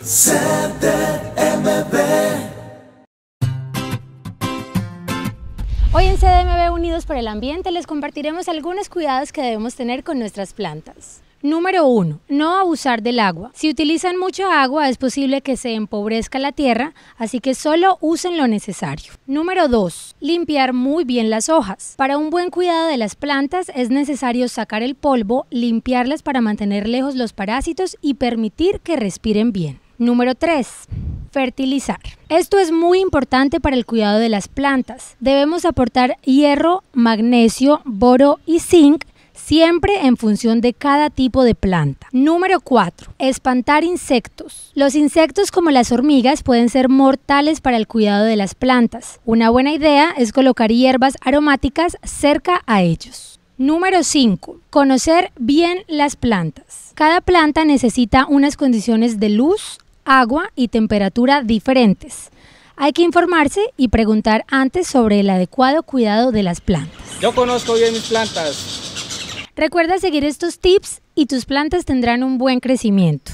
CDMB. Hoy en CDMB Unidos por el Ambiente les compartiremos algunos cuidados que debemos tener con nuestras plantas. Número 1. No abusar del agua. Si utilizan mucha agua es posible que se empobrezca la tierra, así que solo usen lo necesario. Número 2. Limpiar muy bien las hojas. Para un buen cuidado de las plantas es necesario sacar el polvo, limpiarlas para mantener lejos los parásitos y permitir que respiren bien. Número 3. Fertilizar. Esto es muy importante para el cuidado de las plantas. Debemos aportar hierro, magnesio, boro y zinc siempre en función de cada tipo de planta. Número 4. Espantar insectos. Los insectos como las hormigas pueden ser mortales para el cuidado de las plantas. Una buena idea es colocar hierbas aromáticas cerca a ellos. Número 5. Conocer bien las plantas. Cada planta necesita unas condiciones de luz, agua y temperatura diferentes. Hay que informarse y preguntar antes sobre el adecuado cuidado de las plantas. Yo conozco bien mis plantas. Recuerda seguir estos tips y tus plantas tendrán un buen crecimiento.